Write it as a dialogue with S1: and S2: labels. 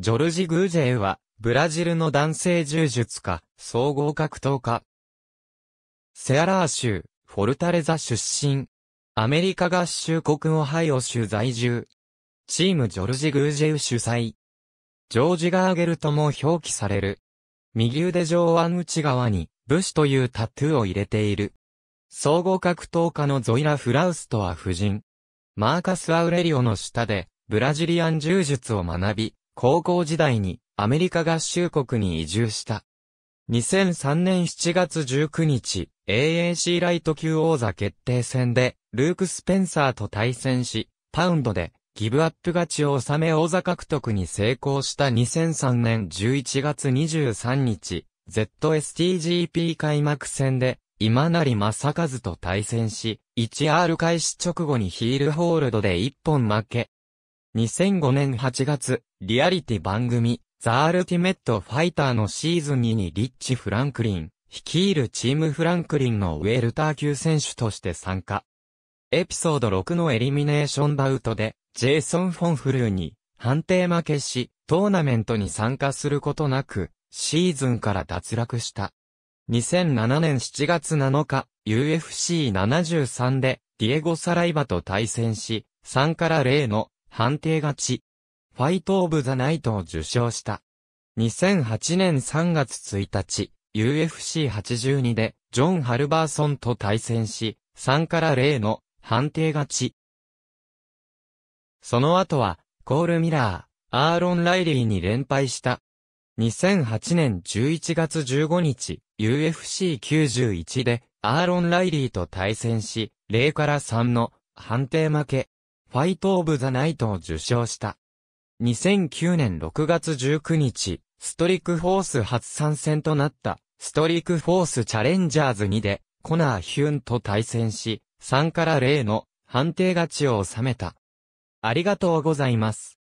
S1: ジョルジ・グージェは、ブラジルの男性柔術家、総合格闘家。セアラー州、フォルタレザ出身。アメリカ合衆国オハイオ州在住。チームジョルジ・グージェ主催。ジョージ・ガーゲルとも表記される。右腕上腕内側に、武士というタトゥーを入れている。総合格闘家のゾイラ・フラウスとは夫人。マーカス・アウレリオの下で、ブラジリアン柔術を学び、高校時代にアメリカ合衆国に移住した。2003年7月19日、AAC ライト級王座決定戦で、ルーク・スペンサーと対戦し、パウンドで、ギブアップ勝ちを収め王座獲得に成功した2003年11月23日、ZSTGP 開幕戦で、今成正和と対戦し、1R 開始直後にヒールホールドで1本負け、2005年8月、リアリティ番組、ザ・アルティメット・ファイターのシーズン2にリッチ・フランクリン、率いるチームフランクリンのウェルター級選手として参加。エピソード6のエリミネーションバウトで、ジェイソン・フォンフルーに判定負けし、トーナメントに参加することなく、シーズンから脱落した。2007年7月7日、UFC73 で、ディエゴ・サライバと対戦し、3から0の判定勝ち。ファイト・オブ・ザ・ナイトを受賞した。2008年3月1日、UFC82 で、ジョン・ハルバーソンと対戦し、3から0の判定勝ち。その後は、コール・ミラー、アーロン・ライリーに連敗した。2008年11月15日、UFC91 で、アーロン・ライリーと対戦し、0から3の判定負け。ファイト・オブ・ザ・ナイトを受賞した。2009年6月19日、ストリックフォース初参戦となった、ストリックフォースチャレンジャーズ2で、コナー・ヒュンと対戦し、3から0の判定勝ちを収めた。ありがとうございます。